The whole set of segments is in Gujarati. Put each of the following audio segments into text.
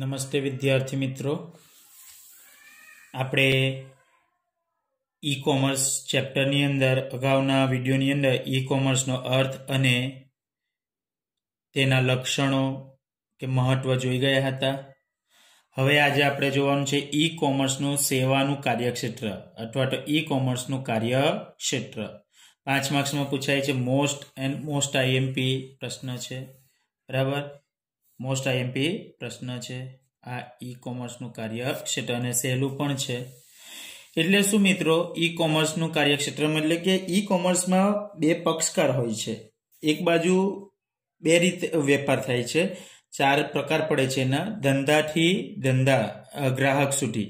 નમસ્તે વિદ્યાર્થી મિત્રો આપણે ઈ કોમર્સ ચેપ્ટરની અંદર અગાઉના વિડીયોની અંદર ઈ કોમર્સનો અર્થ અને તેના લક્ષણો કે મહત્વ જોઈ ગયા હતા હવે આજે આપણે જોવાનું છે ઈ કોમર્સનું સેવાનું કાર્યક્ષેત્ર અથવા તો ઈ કોમર્સનું કાર્યક્ષેત્ર પાંચ માર્ક્સમાં પૂછાય છે મોસ્ટ એન્ડ મોસ્ટ આઈએમપી પ્રશ્ન છે બરાબર મોસ્ટ આઈએમપી પ્રશ્ન છે આ ઈ કોમર્સનું કાર્યક્ષેત્ર અને સહેલું પણ છે એટલે શું મિત્રો ઈ કોમર્સનું કાર્યક્ષેત્ર એટલે કે ઈ કોમર્સમાં બે પક્ષકાર હોય છે એક બાજુ બે રીતે વેપાર થાય છે ચાર પ્રકાર પડે છે એના ધંધાથી ધંધા ગ્રાહક સુધી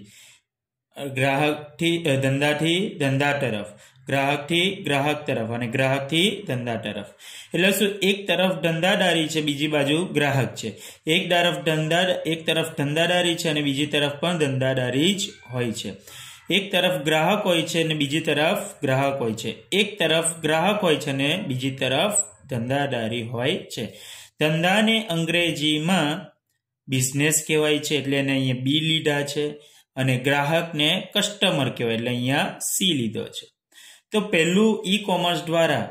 ગ્રાહકથી ધંધાથી ધંધા તરફ ગ્રાહકથી ગ્રાહક તરફ અને ગ્રાહકથી ધંધા તરફ એટલે શું એક તરફ ધંધાદારી છે બીજી બાજુ ગ્રાહક છે એક તરફ ધંધા એક તરફ ધંધાદારી છે અને બીજી તરફ પણ ધંધાદારી જ હોય છે એક તરફ ગ્રાહક હોય છે અને બીજી તરફ ગ્રાહક હોય છે એક તરફ ગ્રાહક હોય છે અને બીજી તરફ ધંધાદારી હોય છે ધંધાને અંગ્રેજીમાં બિઝનેસ કહેવાય છે એટલે એને અહીંયા બી લીધા છે અને ગ્રાહકને કસ્ટમર કહેવાય એટલે અહીંયા સી લીધો છે તો પહેલું ઈ કોમર્સ દ્વારા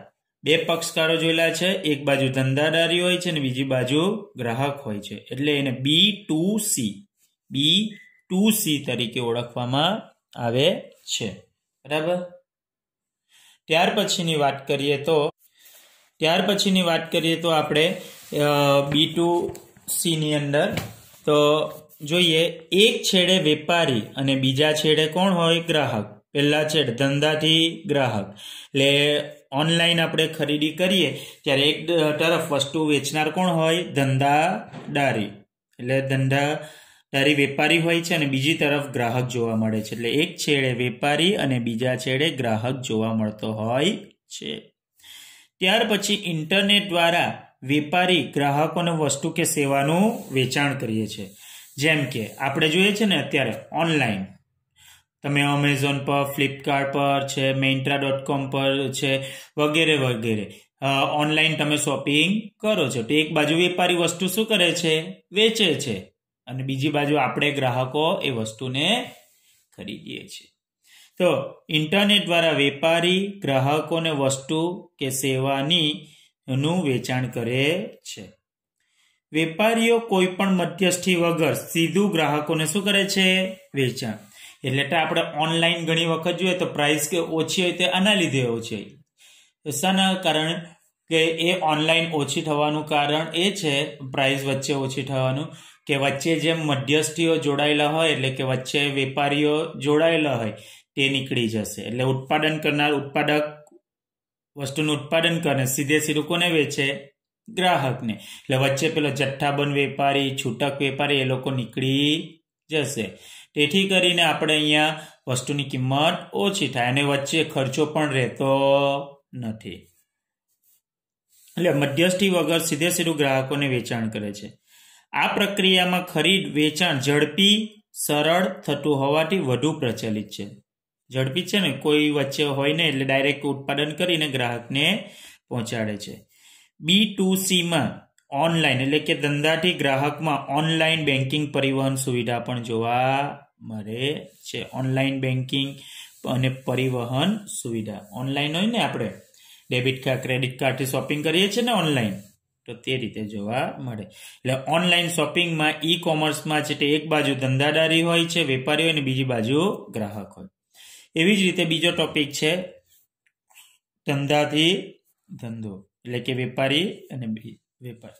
બે પક્ષકારો જોયેલા છે એક બાજુ ધંધાદારી હોય છે અને બીજી બાજુ ગ્રાહક હોય છે એટલે એને B to C B to C તરીકે ઓળખવામાં આવે છે બરાબર ત્યાર પછીની વાત કરીએ તો ત્યાર પછીની વાત કરીએ તો આપણે બી ટુ સીની અંદર તો જોઈએ એક છેડે વેપારી અને બીજા છેડે કોણ હોય ગ્રાહક પહેલાં છે ધંધાથી ગ્રાહક એટલે ઓનલાઈન આપણે ખરીદી કરીએ ત્યારે એક તરફ વસ્તુ વેચનાર કોણ હોય ધંધાદારી એટલે ધંધાદારી વેપારી હોય છે અને બીજી તરફ ગ્રાહક જોવા મળે છે એટલે એક છેડે વેપારી અને બીજા છેડે ગ્રાહક જોવા મળતો હોય છે ત્યાર પછી ઇન્ટરનેટ દ્વારા વેપારી ગ્રાહકોને વસ્તુ કે સેવાનું વેચાણ કરીએ છીએ જેમ કે આપણે જોઈએ છે ને અત્યારે ઓનલાઈન તમે અમેઝોન પર ફ્લિપકાર્ટ પર છે મેન્ટ્રા ડોટ કોમ પર છે વગેરે વગેરે ઓનલાઈન તમે શોપિંગ કરો છો તો એક બાજુ વેપારી વસ્તુ શું કરે છે વેચે છે અને બીજી બાજુ આપણે ગ્રાહકો એ વસ્તુને ખરીદીએ છીએ તો ઇન્ટરનેટ દ્વારા વેપારી ગ્રાહકોને વસ્તુ કે સેવાની નું વેચાણ કરે છે વેપારીઓ કોઈ પણ મધ્યસ્થી વગર સીધું ગ્રાહકોને શું કરે છે વેચાણ એટલે આપણે ઓનલાઈન ઘણી વખત જોઈએ તો પ્રાઇસ કે ઓછી હોય તે આના લીધે ઓછી હોય શાના કારણ કે એ ઓનલાઈન ઓછી થવાનું કારણ એ છે પ્રાઇસ વચ્ચે ઓછી થવાનું કે વચ્ચે જેમ મધ્યસ્થીઓ જોડાયેલા હોય એટલે કે વચ્ચે વેપારીઓ જોડાયેલા હોય તે નીકળી જશે એટલે ઉત્પાદન કરનાર ઉત્પાદક વસ્તુનું ઉત્પાદન કરે સીધે સીધું કોને વેચે ગ્રાહકને એટલે વચ્ચે પેલો જથ્થાબંધ વેપારી છૂટક વેપારી એ લોકો નીકળી જશે તેથી કરીને આપણે અહીંયા વસ્તુની કિંમત ઓછી થાય અને વચ્ચે ખર્ચો પણ રહેતો નથી એટલે મધ્યસ્થી વગર સીધે સીધું ગ્રાહકોને વેચાણ કરે છે આ પ્રક્રિયામાં ખરીદ વેચાણ ઝડપી સરળ થતું હોવાથી વધુ પ્રચલિત છે ઝડપી છે ને કોઈ વચ્ચે હોય ને એટલે ડાયરેક્ટ ઉત્પાદન કરીને ગ્રાહકને પહોંચાડે છે બી ટુ સીમાં ઓનલાઈન એટલે કે ધંધાથી ગ્રાહકમાં ઓનલાઈન બેન્કિંગ પરિવહન સુવિધા પણ જોવા મળે છે ઓનલાઈન બેન્કિંગ અને પરિવહન સુવિધા ઓનલાઈન હોય ને આપણે ડેબિટ કાર્ડ ક્રેડિટ કાર્ડથી શોપિંગ કરીએ છીએ ને ઓનલાઈન તો તે રીતે જોવા મળે એટલે ઓનલાઈન શોપિંગમાં ઈ કોમર્સમાં છે તે એક બાજુ ધંધાદારી હોય છે વેપારી હોય અને બીજી બાજુ ગ્રાહક હોય એવી જ રીતે બીજો ટોપિક છે ધંધાથી ધંધો એટલે કે વેપારી અને વેપાર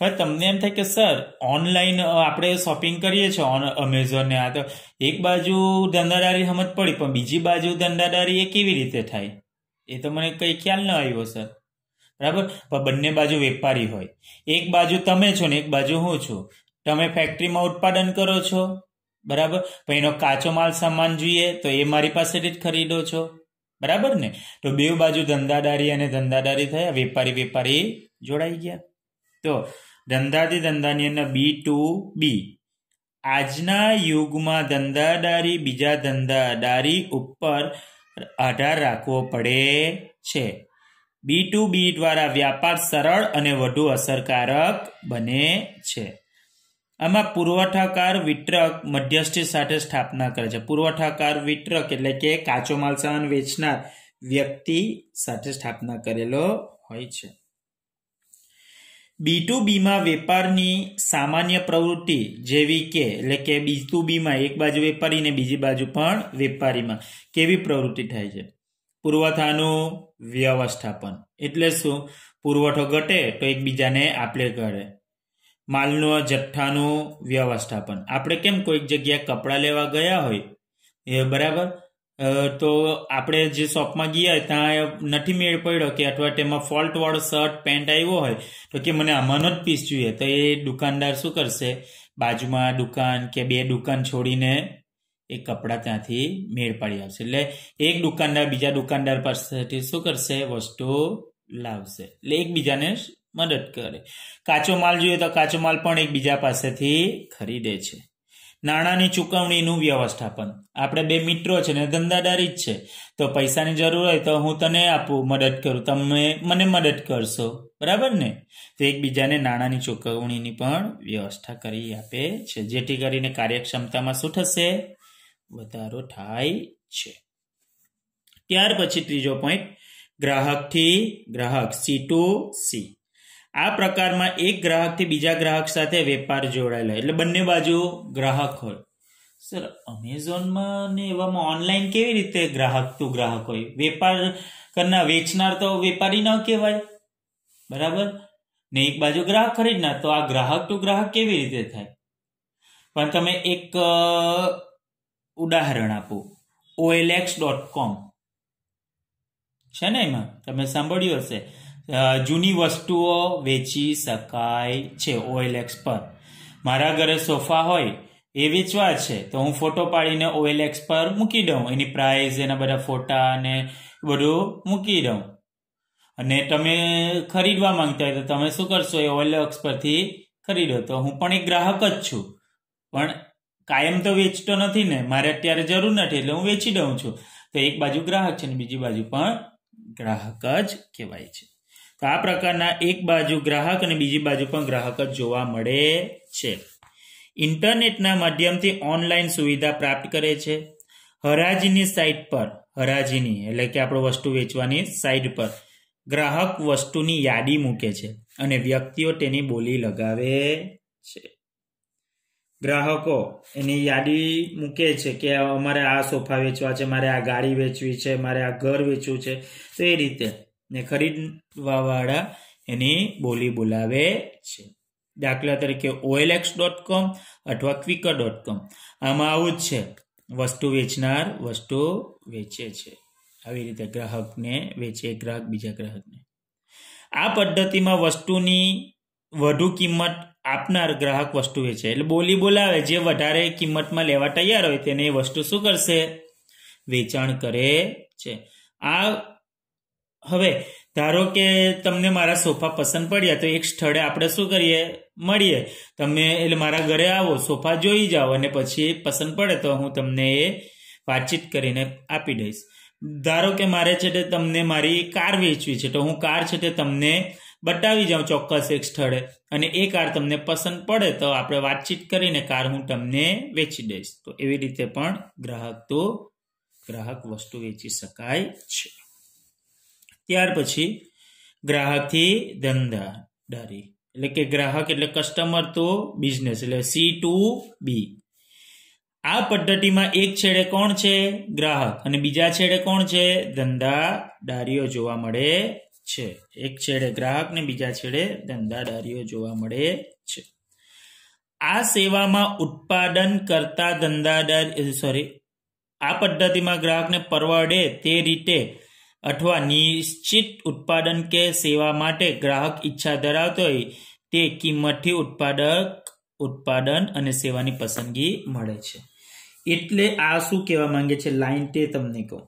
હવે તમને એમ થાય કે સર ઓનલાઈન આપણે શોપિંગ કરીએ છીએ ઓન અમેઝોનને આ તો એક બાજુ ધંધાદારી સમજ પડી પણ બીજી બાજુ ધંધાદારી એ કેવી રીતે થાય એ તો મને કંઈ ખ્યાલ ન આવ્યો સર બરાબર પણ બંને બાજુ વેપારી હોય એક બાજુ તમે છો ને એક બાજુ હું છું તમે ફેક્ટરીમાં ઉત્પાદન કરો છો બરાબર પણ એનો કાચો માલ સામાન જોઈએ તો એ મારી પાસેથી જ ખરીદો છો બરાબર ને તો બે બાજુ ધંધાદારી અને ધંધાદારી થયા વેપારી વેપારી જોડાઈ ગયા તો ધંધાથી ધંધાની અંદર બી ટુ બી આજના યુગમાં ધંધાદારી બીજા ધંધાદારી ઉપર આધાર રાખવો પડે છે બી ટુ બી દ્વારા વ્યાપાર સરળ અને વધુ અસરકારક બને છે આમાં પુરવઠાકાર વિતરક મધ્યસ્થી સાથે સ્થાપના કરે છે પુરવઠાકાર વિતરક એટલે કે કાચો માલ સામાન વેચનાર વ્યક્તિ સાથે સ્થાપના કરેલો હોય છે બી ટુ બીમાં વેપારની સામાન્ય પ્રવૃત્તિ જેવી કે એટલે કે બી ટુ બીમાં એક બાજુ વેપારીને બીજી બાજુ પણ વેપારીમાં કેવી પ્રવૃત્તિ થાય છે પુરવઠાનું વ્યવસ્થાપન એટલે શું પુરવઠો ઘટે તો એકબીજાને આપલે કરે માલનો જથ્થાનું વ્યવસ્થાપન આપણે કેમ કોઈક જગ્યાએ કપડાં લેવા ગયા હોય એ બરાબર તો આપણે જે શોપમાં ગયા ત્યાં નથી મેળ પડ્યો કે અથવા તેમાં ફોલ્ટવાળો શર્ટ પેન્ટ આવ્યો હોય તો કે મને આમાંનો જ પીસ જોઈએ તો એ દુકાનદાર શું કરશે બાજુમાં દુકાન કે બે દુકાન છોડીને એ કપડાં ત્યાંથી મેળ પાડી આવશે એટલે એક દુકાનદાર બીજા દુકાનદાર પાસેથી શું કરશે વસ્તુ લાવશે એટલે એકબીજાને મદદ કરે કાચો માલ જોઈએ તો કાચો માલ પણ એકબીજા પાસેથી ખરીદે છે નાણાંની ચૂકવણીનું વ્યવસ્થાપન આપણે બે મિત્રો છે ને ધંધાદારી જ છે તો પૈસાની જરૂર હોય તો હું તને આપું મદદ કરું તમે મને મદદ કરશો બરાબર ને તો એકબીજાને નાણાંની ચૂકવણીની પણ વ્યવસ્થા કરી આપે છે જેથી કરીને કાર્યક્ષમતામાં શું થશે વધારો થાય છે ત્યાર પછી ત્રીજો પોઈન્ટ ગ્રાહકથી ગ્રાહક સી ટુ સી આ પ્રકારમાં એક ગ્રાહકથી બીજા ગ્રાહક સાથે વેપાર જોડાયેલો એટલે બંને બાજુ ગ્રાહક હોય સર અમેઝોનમાં ને એવામાં ઓનલાઈન કેવી રીતે ગ્રાહક ટુ ગ્રાહક હોય વેપાર કરનાર વેચનાર તો વેપારી ન કહેવાય બરાબર ને એક બાજુ ગ્રાહક ખરીદનાર તો આ ગ્રાહક ટુ ગ્રાહક કેવી રીતે થાય પણ તમે એક ઉદાહરણ આપો ઓએલએક્સ ડોટ કોમ છે ને એમાં તમે સાંભળ્યું હશે જૂની વસ્તુઓ વેચી શકાય છે એક્સ પર મારા ઘરે સોફા હોય એ વેચવા છે તો હું ફોટો પાડીને એક્સ પર મૂકી દઉં એની પ્રાઇસ એના બધા ફોટા અને બધું મૂકી દઉં અને તમે ખરીદવા માંગતા હોય તો તમે શું કરશો એ ઓઇલ એક્સ પરથી ખરીદો તો હું પણ એક ગ્રાહક જ છું પણ કાયમ તો વેચતો નથી ને મારે અત્યારે જરૂર નથી એટલે હું વેચી દઉં છું તો એક બાજુ ગ્રાહક છે ને બીજી બાજુ પણ ગ્રાહક જ કહેવાય છે આ પ્રકારના એક બાજુ ગ્રાહક અને બીજી બાજુ પણ ગ્રાહક જ જોવા મળે છે ઇન્ટરનેટના માધ્યમથી ઓનલાઈન સુવિધા પ્રાપ્ત કરે છે હરાજીની સાઇટ પર હરાજીની એટલે કે આપણો વસ્તુ વેચવાની સાઇટ પર ગ્રાહક વસ્તુની યાદી મૂકે છે અને વ્યક્તિઓ તેની બોલી લગાવે છે ગ્રાહકો એની યાદી મૂકે છે કે અમારે આ સોફા વેચવા છે મારે આ ગાડી વેચવી છે મારે આ ઘર વેચવું છે તો એ રીતે ને ખરીદવાવાળા એની બોલી બોલાવે છે દાખલા તરીકે ઓએલ એક્સ ડોટ કોમ અથવા ક્વિકર ડોટ કોમ આમાં આવું જ છે વસ્તુ વેચનાર વસ્તુ વેચે છે આવી રીતે ગ્રાહકને વેચે ગ્રાહક બીજા ગ્રાહકને આ પદ્ધતિમાં વસ્તુની વધુ કિંમત આપનાર ગ્રાહક વસ્તુ વેચે એટલે બોલી બોલાવે જે વધારે કિંમતમાં લેવા તૈયાર હોય તેને એ વસ્તુ શું કરશે વેચાણ કરે છે આ હવે ધારો કે તમને મારા સોફા પસંદ પડ્યા તો એક સ્થળે આપણે શું કરીએ મળીએ તમે એટલે મારા ઘરે આવો સોફા જોઈ જાઓ અને પછી પસંદ પડે તો હું તમને એ વાતચીત કરીને આપી દઈશ ધારો કે મારે છે તે તમને મારી કાર વેચવી છે તો હું કાર છે તે તમને બતાવી જાઉં ચોક્કસ એક સ્થળે અને એ કાર તમને પસંદ પડે તો આપણે વાતચીત કરીને કાર હું તમને વેચી દઈશ તો એવી રીતે પણ ગ્રાહક તો ગ્રાહક વસ્તુ વેચી શકાય છે ત્યાર પછી ગ્રાહકથી ધંધાદારી એટલે કે ગ્રાહક એટલે કસ્ટમર તો બિઝનેસ એટલે સી ટુ બી આ પદ્ધતિમાં એક છેડે કોણ છે ગ્રાહક અને બીજા છેડે કોણ છે ધંધાદારીઓ જોવા મળે છે એક છેડે ગ્રાહક ને બીજા છેડે ધંધાદારીઓ જોવા મળે છે આ સેવામાં ઉત્પાદન કરતા ધંધાદાર સોરી આ પદ્ધતિમાં ગ્રાહકને પરવડે તે રીતે અથવા નિશ્ચિત ઉત્પાદન કે સેવા માટે ગ્રાહક ઈચ્છા ધરાવતો હોય તે કિંમતથી ઉત્પાદક ઉત્પાદન અને સેવાની પસંદગી મળે છે એટલે આ શું કહેવા માંગે છે લાઈન તે તમને કહું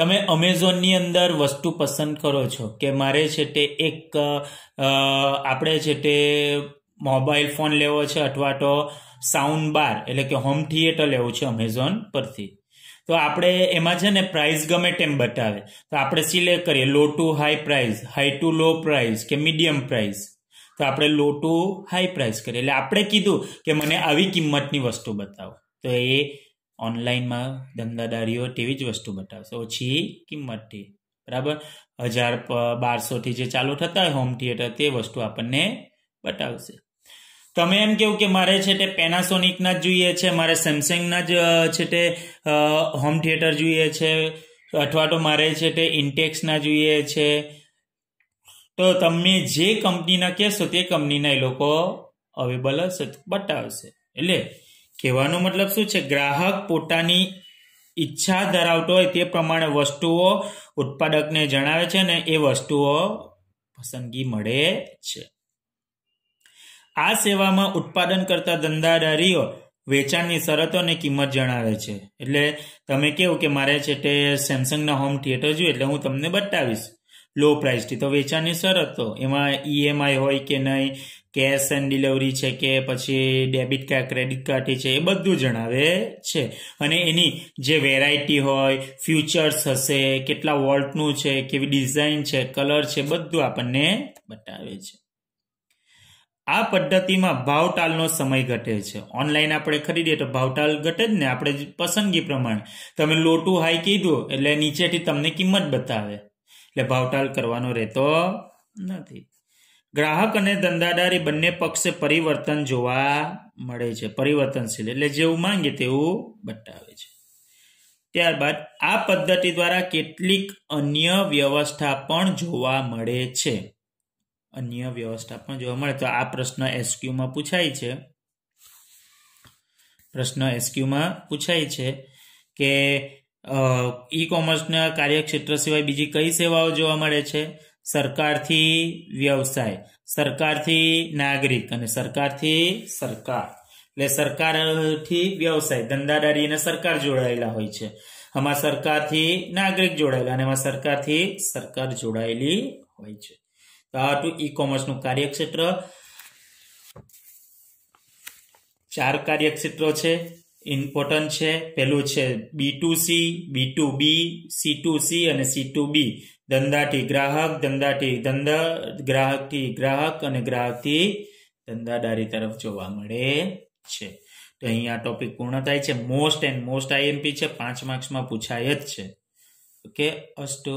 તમે અમેઝોનની અંદર વસ્તુ પસંદ કરો છો કે મારે છે તે એક આપણે છે તે મોબાઈલ ફોન લેવો છે અથવા તો સાઉન્ડ બાર એટલે કે હોમ થિયેટર લેવું છે અમેઝોન પરથી તો આપણે એમાં છે ને પ્રાઇસ ગમે તેમ બતાવે તો આપણે સિલેક્ટ કરીએ low to high price high to low price કે મીડિયમ પ્રાઇસ તો આપણે લો ટુ હાઈ પ્રાઇસ કરીએ એટલે આપણે કીધું કે મને આવી કિંમતની વસ્તુ બતાવો તો એ ઓનલાઈનમાં ધંધાદારીઓ તેવી જ વસ્તુ બતાવશે ઓછી કિંમતથી બરાબર હજાર બારસોથી જે ચાલુ થતા હોય હોમ થિયેટર તે વસ્તુ આપણને બતાવશે તમે એમ કેવું કે મારે છે તે પેનાસોનિકના જ જોઈએ છે મારે સેમસંગના જ છે તે હોમ થિયેટર જોઈએ છે અથવા તો મારે છે તે ઇન્ટેક્સના જોઈએ છે તો તમે જે કંપનીના કહેશો તે કંપનીના એ લોકો અવેલેબલ હશે બતાવશે એટલે કહેવાનો મતલબ શું છે ગ્રાહક પોતાની ઈચ્છા ધરાવતો હોય તે પ્રમાણે વસ્તુઓ ઉત્પાદકને જણાવે છે ને એ વસ્તુઓ પસંદગી મળે છે આ સેવામાં ઉત્પાદન કરતા ધંધાદારીઓ વેચાણની શરતો અને કિંમત જણાવે છે એટલે તમે કેવું કે મારે છે તે સેમસંગના હોમ થિયેટર જોઈએ એટલે હું તમને બતાવીશ લો પ્રાઇસથી તો વેચાણની શરતો એમાં ઈએમઆઈ e હોય કે નહીં કેશ એન્ડ ડિલિવરી છે કે પછી ડેબિટ કાર્ડ ક્રેડિટ કાર્ડ છે એ બધું જણાવે છે અને એની જે વેરાયટી હોય ફ્યુચર્સ હશે કેટલા વોલ્ટનું છે કેવી ડિઝાઇન છે કલર છે બધું આપણને બતાવે છે આ પદ્ધતિમાં ભાવટાલનો સમય ઘટે છે ઓનલાઈન આપણે ખરીદીએ તો ભાવટાલ ઘટે જ ને આપણે પસંદગી પ્રમાણે તમે લોટું હાઈ કીધું એટલે નીચેથી તમને કિંમત બતાવે એટલે ભાવટાલ કરવાનો રહેતો નથી ગ્રાહક અને ધંધાદારી બંને પક્ષે પરિવર્તન જોવા મળે છે પરિવર્તનશીલ એટલે જેવું માંગે તેવું બતાવે છે ત્યારબાદ આ પદ્ધતિ દ્વારા કેટલીક અન્ય વ્યવસ્થા પણ જોવા મળે છે અન્ય વ્યવસ્થા પણ જોવા મળે તો આ પ્રશ્ન એસક્યુમાં પૂછાય છે પ્રશ્ન એસક્યુમાં પૂછાય છે કે ઇ કોમર્સના કાર્યક્ષેત્ર સિવાય બીજી કઈ સેવાઓ જોવા મળે છે સરકારથી વ્યવસાય સરકારથી નાગરિક અને સરકારથી સરકાર એટલે સરકારથી વ્યવસાય ધંધાદારી અને સરકાર જોડાયેલા હોય છે આમાં સરકારથી નાગરિક જોડાયેલા અને એમાં સરકારથી સરકાર જોડાયેલી હોય છે હતું ઈ કોમર્સનું કાર્યક્ષેત્ર ચાર કાર્યક્ષેત્રો છે ઇમ્પોર્ટન્ટ છે પહેલું છે B to C B to B C to C અને સી ટુ બી ધંધાથી ગ્રાહક ધંધાથી ધંધા ગ્રાહકથી ગ્રાહક અને ગ્રાહકથી ધંધાદારી તરફ જોવા મળે છે તો અહીંયા ટોપિક પૂર્ણ થાય છે મોસ્ટ એન્ડ મોસ્ટ આઈએમપી છે પાંચ માર્ક્સમાં પૂછાય જ છે ઓકે અસ્તુ